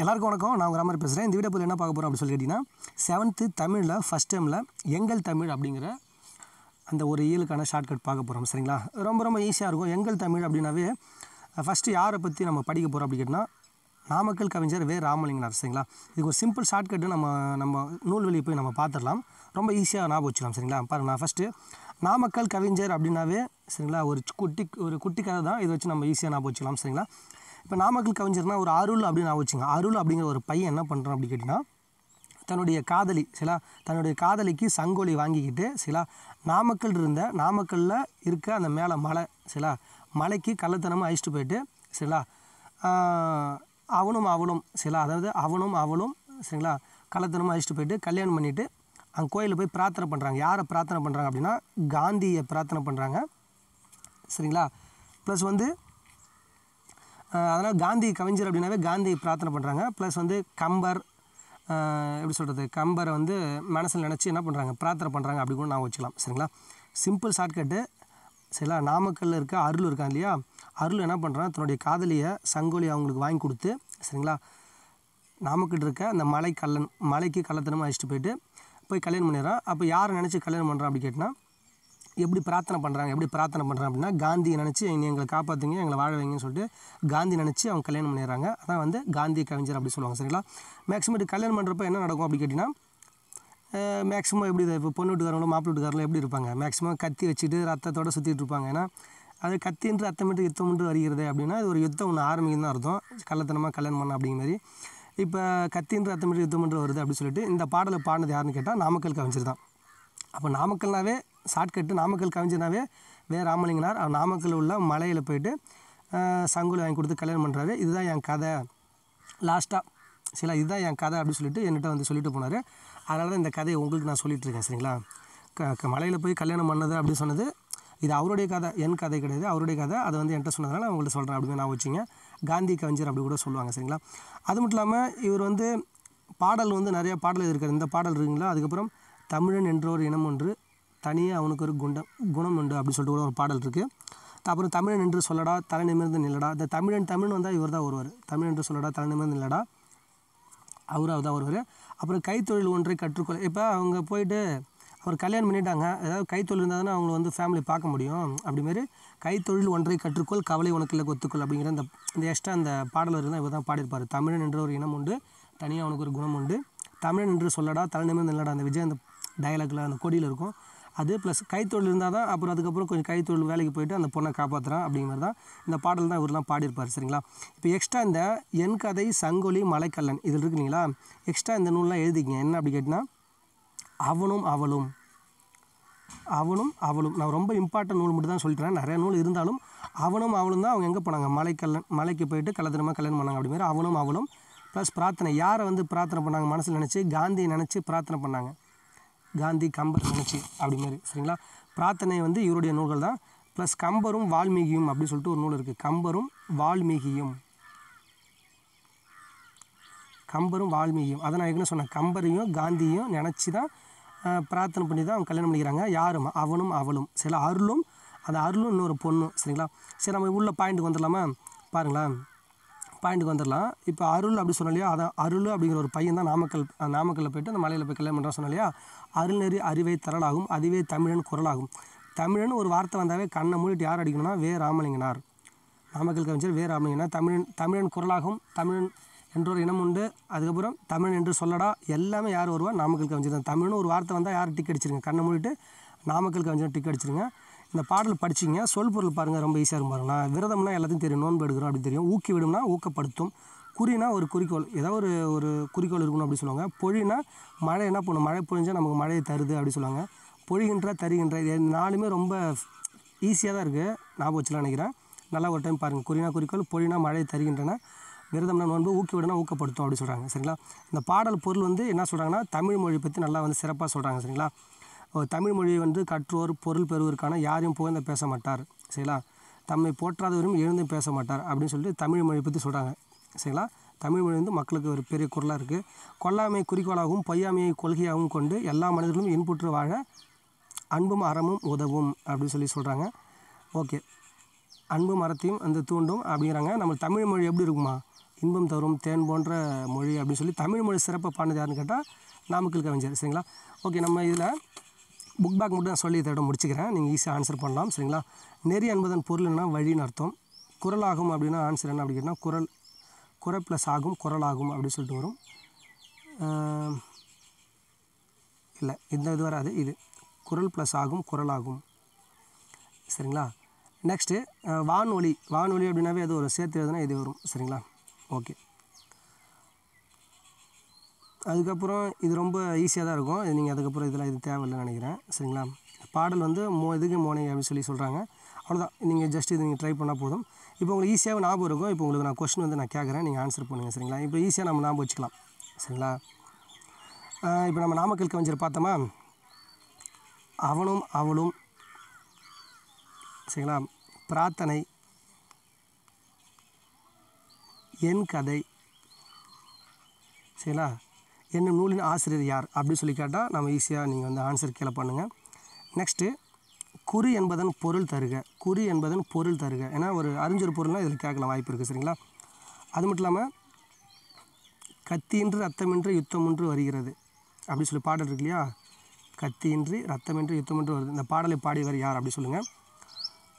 எல்லாருக்கும் வணக்கம் நான் கிராமர் பேசுகிறேன் இந்த வீடியோ பதில் என்ன பார்க்க போகிறோம் அப்படின்னு சொல்லி கேட்டிங்கன்னா செவன்த்து தமிழில் ஃபஸ்ட் டைமில் எங்கள் தமிழ் அப்படிங்கிற அந்த ஒரு இயலுக்கான ஷார்ட்கட் பார்க்க போகிறோம் சரிங்களா ரொம்ப ரொம்ப ஈஸியாக இருக்கும் எங்கள் தமிழ் அப்படின்னாவே ஃபஸ்ட்டு யாரை பற்றி நம்ம படிக்க போகிறோம் அப்படி கேட்டிங்கன்னா நாமக்கல் கவிஞர் வே ராமலிங்கனார் சரிங்களா இது ஒரு சிம்பிள் ஷார்ட்கட்டு நம்ம நம்ம நூல்வெளி போய் நம்ம பார்த்துடலாம் ரொம்ப ஈஸியாக ஞாபகம் வச்சுக்கலாம் சரிங்களா பாருங்க நான் ஃபஸ்ட்டு நாமக்கல் கவிஞர் அப்படின்னாவே சரிங்களா ஒரு குட்டி ஒரு குட்டி கதை தான் இதை வச்சு நம்ம ஈஸியாக ஞாபகம் வச்சுக்கலாம் சரிங்களா இப்போ நாமக்கல் கவிஞர்னா ஒரு அருள் அப்படின்னு நான் வச்சுங்க அருள் அப்படிங்கிற ஒரு பையன் என்ன பண்ணுறான் அப்படி கேட்டிங்கன்னா தன்னுடைய காதலி சிலா தன்னுடைய காதலிக்கு சங்கோலி வாங்கிக்கிட்டு சிலா நாமக்கல் இருந்த நாமக்கல்லில் இருக்க அந்த மேலே மலை சிலா மலைக்கு கள்ளத்தனமாக அழிச்சிட்டு போயிட்டு சிலா அவனும் அவளும் சிலா அதாவது அவனும் அவளும் சரிங்களா கள்ளத்தனமாக அழிச்சிட்டு போயிட்டு கல்யாணம் பண்ணிவிட்டு அங்கே கோயிலில் போய் பிரார்த்தனை பண்ணுறாங்க யாரை பிரார்த்தனை பண்ணுறாங்க அப்படின்னா காந்தியை பிரார்த்தனை பண்ணுறாங்க சரிங்களா ப்ளஸ் வந்து அதனால் காந்தி கவிஞர் அப்படின்னாவே காந்தி பிரார்த்தனை பண்ணுறாங்க ப்ளஸ் வந்து கம்பர் எப்படி சொல்கிறது கம்பரை வந்து மனசில் நினச்சி என்ன பண்ணுறாங்க பிரார்த்தனை பண்ணுறாங்க அப்படி கூட நான் வச்சுக்கலாம் சரிங்களா சிம்பிள் ஷார்ட்கட்டு சரிங்களா நாமக்கல்லில் இருக்க அருள் இருக்காங்க இல்லையா அருள் என்ன பண்ணுறான் தன்னுடைய காதலியை சங்கோலி அவங்களுக்கு வாங்கி கொடுத்து சரிங்களா நாமக்கல் இருக்க அந்த மலை கல்லன் மலைக்கு கள்ளத்தனமாக அழைச்சிட்டு போயிட்டு போய் கல்யாணம் பண்ணிடுறான் அப்போ யாரை நினச்சி கல்யாணம் பண்ணுறான் அப்படி கேட்டால் எப்படி பிரார்த்தனை பண்ணுறாங்க எப்படி பிரார்த்தனை பண்ணுறாங்க அப்படின்னா காந்தியை நினச்சி என்னை எங்களை காப்பாற்றுங்க எங்களை வாழ வைங்கன்னு சொல்லிட்டு காந்தி நினச்சி அவங்க கல்யாணம் பண்ணிடுறாங்க அதான் வந்து காந்தி கவிஞர் அப்படின்னு சொல்லுவாங்க சரிங்களா மேக்ஸிமம் இது கல்யாணம் பண்ணுறப்ப என்ன நடக்கும் அப்படி கேட்டிங்கன்னா மேக்ஸிமம் எப்படி இப்போ பொண்ணு வீட்டுக்காரங்களும் மாப்பிள்ளை வீட்டுக்காரங்களும் எப்படி இருப்பாங்க மேக்ஸிமம் கத்தி வச்சுட்டு ரத்தத்தோடு சுற்றிட்டு இருப்பாங்க ஏன்னா அது கத்தின்று யுத்தம் யுத்தம்ன்று வருகிறது அப்படின்னா அது ஒரு யுத்தம் ஒன்று தான் அர்த்தம் கள்ளத்தனமாக கல்யாணம் பண்ண அப்படிங்கிற மாதிரி இப்போ கத்தின்ற யுத்தம் யுத்தம்ன்ற வருது அப்படின்னு சொல்லிட்டு இந்த பாடலை பாடினது யாருன்னு கேட்டால் நாமக்கல் கவிஞர் தான் அப்போ நாமக்கல்னாவே ஷார்ட்கட்டு நாமக்கல் கவிஞனாவே வே ராமலிங்கனார் அவர் நாமக்கல் உள்ள மலையில் போயிட்டு சங்குலி வாங்கி கொடுத்து கல்யாணம் பண்ணுறாரு இதுதான் என் கதை லாஸ்ட்டாக சரிங்களா இதுதான் என் கதை அப்படின்னு சொல்லிட்டு என்கிட்ட வந்து சொல்லிட்டு போனார் அதனால தான் இந்த கதையை உங்களுக்கு நான் சொல்லிகிட்ருக்கேன் சரிங்களா க மலையில் போய் கல்யாணம் பண்ணது அப்படின்னு சொன்னது இது அவருடைய கதை என் கதை கிடையாது அவருடைய கதை அதை வந்து என்கிட்ட சொன்னதுனால உங்கள்கிட்ட சொல்கிறேன் அப்படின்னு நான் வச்சுங்க காந்தி கவிஞர் அப்படி கூட சொல்லுவாங்க சரிங்களா அது மட்டும் இல்லாமல் இவர் வந்து பாடல் வந்து நிறையா பாடல் இருக்கார் இந்த பாடல் இருக்குங்களா அதுக்கப்புறம் தமிழன் என்றோர் இனம் ஒன்று தனியே அவனுக்கு ஒரு குண்டம் குணம் உண்டு அப்படின்னு சொல்லிட்டு கூட ஒரு பாடல் இருக்குது அப்புறம் தமிழன் என்று சொல்லடா தலை நிமிர்ந்து நில்லடா இந்த தமிழன் தமிழ் வந்தால் இவர் தான் வருவார் தமிழ் என்று சொல்லடா தலை நிமிர்ந்து நில்லடா அவர் தான் வருவார் அப்புறம் கைத்தொழில் ஒன்றை கற்றுக்கொள்ள இப்போ அவங்க போயிட்டு அவர் கல்யாணம் பண்ணிட்டாங்க ஏதாவது கைத்தொழில் இருந்தால் தானே வந்து ஃபேமிலி பார்க்க முடியும் அப்படிமாரி கைத்தொழில் ஒன்றை கற்றுக்கொள் கவலை உனக்கு இல்லை கொத்துக்கொள் அப்படிங்கிற அந்த இந்த எக்ஸ்ட்ரா அந்த பாடல் இருந்தால் இவர் தான் பாடியிருப்பார் தமிழன் என்ற ஒரு இனம் உண்டு தனியாக அவனுக்கு ஒரு குணம் உண்டு தமிழன் என்று சொல்லடா தலைநிமிர்ந்து நில்லடா அந்த விஜய் அந்த டயலாக்ல அந்த கொடியில் இருக்கும் அது ப்ளஸ் கைத்தொழில் இருந்தால் தான் அப்புறம் அதுக்கப்புறம் கொஞ்சம் கைத்தொழில் வேலைக்கு போயிட்டு அந்த பொண்ணை காப்பாற்றுறான் அப்படிங்கிற தான் இந்த பாடல் தான் இவரெலாம் பாடியிருப்பார் சரிங்களா இப்போ எக்ஸ்ட்ரா இந்த என் கதை சங்கொலி மலைக்கல்லன் இதில் இருக்கு இல்லைங்களா எக்ஸ்ட்ரா இந்த நூல்லாம் எழுதிங்க என்ன அப்படி கேட்டிங்கன்னா அவனும் அவளும் அவனும் அவளும் நான் ரொம்ப இம்பார்ட்டன்ட் நூல் மட்டும் தான் சொல்லிட்டேன் நிறைய நூல் இருந்தாலும் அவனும் அவளும் தான் அவங்க எங்கே போனாங்க மலைக்கல்லன் மலைக்கு போயிட்டு கலத்திரமாக கல்யாணம் பண்ணாங்க அப்படிங்கிற அவனும் அவளும் ப்ளஸ் பிரார்த்தனை யாரை வந்து பிரார்த்தனை பண்ணாங்க மனசில் நினச்சி காந்தியை நினச்சி பிரார்த்தனை பண்ணாங்க காந்தி கம்பர் நினச்சி அப்படி மாதிரி சரிங்களா பிரார்த்தனை வந்து இவருடைய நூல்கள் தான் ப்ளஸ் கம்பரும் வால்மீகியும் அப்படின்னு சொல்லிட்டு ஒரு நூல் இருக்குது கம்பரும் வால்மீகியும் கம்பரும் வால்மீகியும் அதை நான் ஏற்கனவே சொன்னேன் கம்பரையும் காந்தியும் நினச்சி தான் பிரார்த்தனை பண்ணி தான் அவங்க கல்யாணம் பண்ணிக்கிறாங்க யாரும் அவனும் அவளும் சில அருளும் அந்த அருளும் இன்னொரு பொண்ணும் சரிங்களா சரி நம்ம உள்ள பாயிண்ட்டுக்கு வந்துடலாமா பாருங்களேன் பாயிண்ட்டுக்கு வந்துடலாம் இப்போ அருள் அப்படி சொன்ன இல்லையா அதான் அருள் அப்படிங்கிற ஒரு பையன் தான் நாமக்கல் நாமக்கல்ல போயிட்டு அந்த மலையில் போய் கல்யாணம் பண்ணுறான் சொன்ன இல்லையா அருள்நெறி அறிவை தரலாகும் அதுவே தமிழன் குரலாகும் தமிழன் ஒரு வார்த்தை வந்தாவே கண்ணை மூடிட்டு யார் அடிக்கணும்னா வே ராமலிங்கனார் நாமக்கல் கவிஞர் வே ராமலிங்கனார் தமிழன் தமிழன் குரலாகும் தமிழன் என்றொரு இனம் உண்டு அதுக்கப்புறம் தமிழ் என்று சொல்லடா எல்லாமே யார் வருவா நாமக்கல் கவிஞர் தான் தமிழ்னு ஒரு வார்த்தை வந்தால் யார் டிக்கெட் அடிச்சிருங்க கண்ணை மூடிட்டு நாமக்கல் கவிஞர் டிக்கெட் அடிச்சிருங்க இந்த பாடல் படிச்சிங்க சொல் பொருள் பாருங்கள் ரொம்ப ஈஸியாக இருக்கும் நான் விரதம்னா எல்லாத்தையும் தெரியும் நோன்பு எடுக்கிறோம் அப்படின்னு தெரியும் ஊக்கி விடும்னா ஊக்கப்படுத்தும் குறினா ஒரு குறிக்கோள் ஏதோ ஒரு ஒரு குறிக்கோள் இருக்கணும் அப்படி சொல்லுவாங்க பொழினா மழை என்ன பண்ணும் மழை பொழிஞ்சால் நமக்கு மழையை தருது அப்படி சொல்லுவாங்க பொழிகின்ற தருகின்ற இது நாலுமே ரொம்ப ஈஸியாக தான் இருக்குது நான் வச்சுலாம் நினைக்கிறேன் நல்லா ஒரு டைம் பாருங்கள் குறினா குறிக்கோள் பொழினா மழையை தருகின்றன விரதம்னா நோன்பு ஊக்கி விடனா ஊக்கப்படுத்தும் அப்படின்னு சொல்கிறாங்க சரிங்களா இந்த பாடல் பொருள் வந்து என்ன சொல்கிறாங்கன்னா தமிழ் மொழி பற்றி நல்லா வந்து சிறப்பாக சொல்கிறாங்க சரிங்களா தமிழ் மொழியை வந்து கற்றோர் பொருள் பெறுவதற்கான யாரையும் புகழ்ந்து பேச மாட்டார் சரிங்களா தம்மை போற்றாதவரும் எழுந்தும் பேச மாட்டார் அப்படின்னு சொல்லிட்டு தமிழ் மொழியை பற்றி சொல்கிறாங்க சரிங்களா தமிழ் மொழி வந்து மக்களுக்கு ஒரு பெரிய குரலாக இருக்குது கொல்லாமை குறிக்கோளாகவும் பொய்யாமையை கொள்கையாகவும் கொண்டு எல்லா மனிதர்களும் இன்புற்று வாழ அன்பும் அறமும் உதவும் அப்படின்னு சொல்லி சொல்கிறாங்க ஓகே அன்பு மரத்தையும் அந்த தூண்டும் அப்படிங்கிறாங்க நம்ம தமிழ் மொழி எப்படி இருக்குமா இன்பம் தரும் தேன் போன்ற மொழி அப்படின்னு சொல்லி தமிழ் மொழி சிறப்பாக பாடினது யாருன்னு கேட்டால் நாமக்கல் கவிஞர் சரிங்களா ஓகே நம்ம இதில் புக் பேக் மட்டும் நான் சொல்லி இதோட முடிச்சுக்கிறேன் நீங்கள் ஈஸியாக ஆன்சர் பண்ணலாம் சரிங்களா நெறி என்பதன் பொருள்னா வழின்னு அர்த்தம் குரல் ஆகும் அப்படின்னா ஆன்சர் என்ன அப்படி கேட்டால் குரல் குரல் ப்ளஸ் ஆகும் குரல் ஆகும் அப்படின்னு சொல்லிட்டு வரும் இல்லை இந்த இது வராது இது குரல் ப்ளஸ் ஆகும் குரல் ஆகும் சரிங்களா நெக்ஸ்ட்டு வானொலி வானொலி அப்படின்னாவே அது ஒரு சேர்த்து எதுனா இது வரும் சரிங்களா ஓகே அதுக்கப்புறம் இது ரொம்ப ஈஸியாக தான் இருக்கும் இது நீங்கள் அதுக்கப்புறம் இதெல்லாம் இது தேவையில்லைன்னு நினைக்கிறேன் சரிங்களா பாடல் வந்து மோ இதுக்கு மோனை அப்படின்னு சொல்லி சொல்கிறாங்க அவ்வளோதான் நீங்கள் ஜஸ்ட் இது நீங்கள் ட்ரை பண்ணால் போதும் இப்போ உங்களுக்கு ஈஸியாக ஞாபகம் இருக்கும் இப்போ உங்களுக்கு நான் கொஸ்டின் வந்து நான் கேட்குறேன் நீங்கள் ஆன்சர் பண்ணுங்கள் சரிங்களா இப்போ ஈஸியாக நம்ம ஞாபகம் வச்சுக்கலாம் சரிங்களா இப்போ நம்ம நாமக்கல் கவிஞர் பார்த்தோமா அவனும் அவளும் சரிங்களா பிரார்த்தனை என் கதை சரிங்களா என்னும் நூலின் ஆசிரியர் யார் அப்படின்னு சொல்லி கேட்டால் நம்ம ஈஸியாக நீங்கள் வந்து ஆன்சர் கீழே பண்ணுங்கள் நெக்ஸ்ட்டு குறி என்பதன் பொருள் தருக குறி என்பதன் பொருள் தருக ஏன்னா ஒரு அறிஞர் பொருள்னால் இதில் கேட்கலாம் வாய்ப்பு இருக்குது சரிங்களா அது மட்டும் இல்லாமல் கத்தியின்றி ரத்தமின்றி ஒன்று வருகிறது அப்படின்னு சொல்லி பாடல் இருக்கு இல்லையா கத்தியின்றி ரத்தமின்றி யுத்தம் ஒன்று வருது இந்த பாடலை பாடியவர் யார் அப்படின்னு சொல்லுங்கள்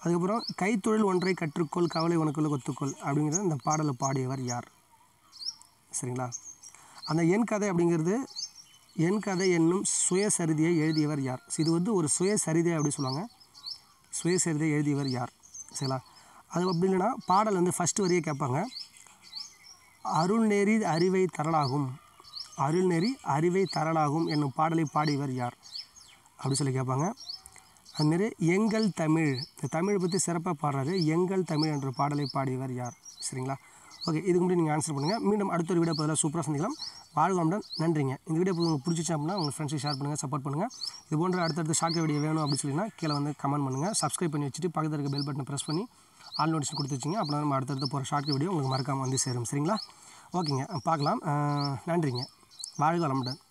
அதுக்கப்புறம் கைத்தொழில் ஒன்றை கற்றுக்கொள் கவலை உனக்குள்ள கொத்துக்கொள் அப்படிங்கிறது இந்த பாடலை பாடியவர் யார் சரிங்களா அந்த என் கதை அப்படிங்கிறது என் கதை என்னும் சுயசரிதியை எழுதியவர் யார் இது வந்து ஒரு சுயசரிதை அப்படின்னு சொல்லுவாங்க சுயசரிதை எழுதியவர் யார் சரிங்களா அது அப்படி இல்லைன்னா பாடல் வந்து ஃபஸ்ட்டு வரியே கேட்பாங்க அருள்நெறி அறிவை தரலாகும் அருள்நெறி அறிவை தரலாகும் என்னும் பாடலை பாடியவர் யார் அப்படின்னு சொல்லி கேட்பாங்க அதுமாரி எங்கள் தமிழ் இந்த தமிழை பற்றி சிறப்பாக பாடுறாரு எங்கள் தமிழ் என்ற பாடலை பாடியவர் யார் சரிங்களா ஓகே இதுக்கு முன்னாடி நீங்கள் ஆன்சர் பண்ணுங்கள் மீண்டும் அடுத்த ஒரு வீடியோ பதிலாக சூப்பராக சந்திக்கலாம் வாழ்வாமுடன் நன்றிங்க இந்த வீடியோ உங்களுக்கு பிடிச்சிச்சு அப்படின்னா உங்கள் ஃப்ரெண்ட்ஸை ஷேர் பண்ணுங்கள் சப்போர்ட் பண்ணுங்கள் இது போன்ற அடுத்தடுத்து ஷார்ட் வீடியோ வேணும் அப்படின்னு சொல்லிங்கன்னா கீழே வந்து கமெண்ட் பண்ணுங்கள் சப்ஸ்கிரைப் பண்ணி வச்சுட்டு பக்கத்தில் இருக்க பெல் பட்டனை ப்ரெஸ் பண்ணி ஆல் நோட்டிஸ் கொடுத்து வச்சிங்க அப்படின்னா நம்ம அடுத்தடுத்து போகிற ஷார்ட் வீடியோ உங்களுக்கு மறக்காமல் வந்து சேரும் சரிங்களா ஓகேங்க பார்க்கலாம் நன்றிங்க வாழ்க வளமுடன்